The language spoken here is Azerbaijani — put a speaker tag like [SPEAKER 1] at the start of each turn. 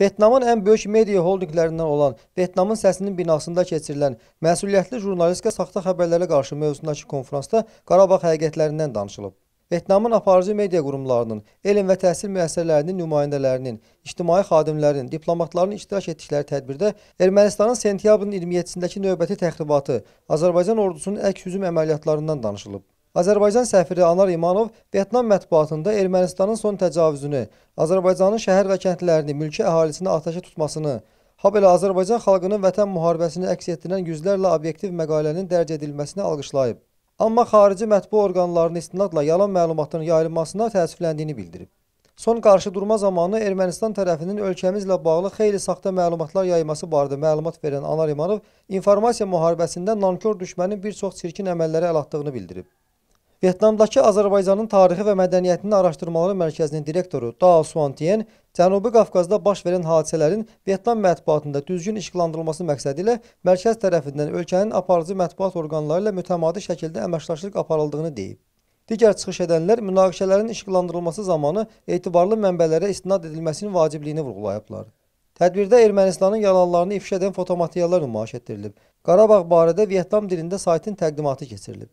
[SPEAKER 1] Vyetnamın ən böyük media holdinqlərindən olan Vyetnamın səsinin binasında keçirilən məsuliyyətli jurnalistika saxta xəbərlərə qarşı mövzusundakı konfransda Qarabağ həqiqətlərindən danışılıb. Vyetnamın aparıcı media qurumlarının, elm və təhsil müəssisələrinin nümayəndələrinin, ictimai xadimlərin, diplomatların iştirak etdikləri tədbirdə Ermənistanın sentyabrın 27-sindəki növbəti təxribatı, Azərbaycan ordusunun əks hücum əməliyyatlarından danışılıb. Azərbaycan səfiri Anar İmanov Vyetnam mətbuatında Ermənistanın son təcavüzünü, Azərbaycanın şəhər və kəndlərini, mülki əhalisini atəşə tutmasını, habelə Azərbaycan xalqının vətən müharibəsini əks etdirən yüzlərlə obyektiv məqalənin dərc edilməsini alqışlayıb. Amma xarici mətbu orqanlarının istinadla yalan məlumatların yayılmasına təəssüfləndiyini bildirib. Son qarşıdurma zamanı Ermənistan tərəfinin ölkəmizlə bağlı xeyli saxta məlumatlar yayması barədə məlumat verən Anar İmanov informasiya müharibəsində nankor düşmənin bir çox çirkin əməllərə əl atdığını bildirib. Vyetnamdakı Azərbaycanın tarixi və mədəniyyətinin araşdırmaları mərkəzinin direktoru Dao Suantiyen Cənubi Qafqazda baş verən hadisələrin Vyetnam mətbuatında düzgün işıqlandırılması məqsədi ilə mərkəz tərəfindən ölkənin aparıcı mətbuat orqanları ilə mütəmadi şəkildə əməkdaşlıq aparıldığını deyib. Digər çıxış edənlər münaqişələrin işıqlandırılması zamanı etibarlı mənbələrə istinad edilməsinin vacibliyini vurğulayıblar. Tədbirdə Ermənistanın yalanlarını ifşa edən fotomateriallar nümayiş etdirilib. Qarabağ barədə Vyetnam dilində saytın təqdimatı keçirilib.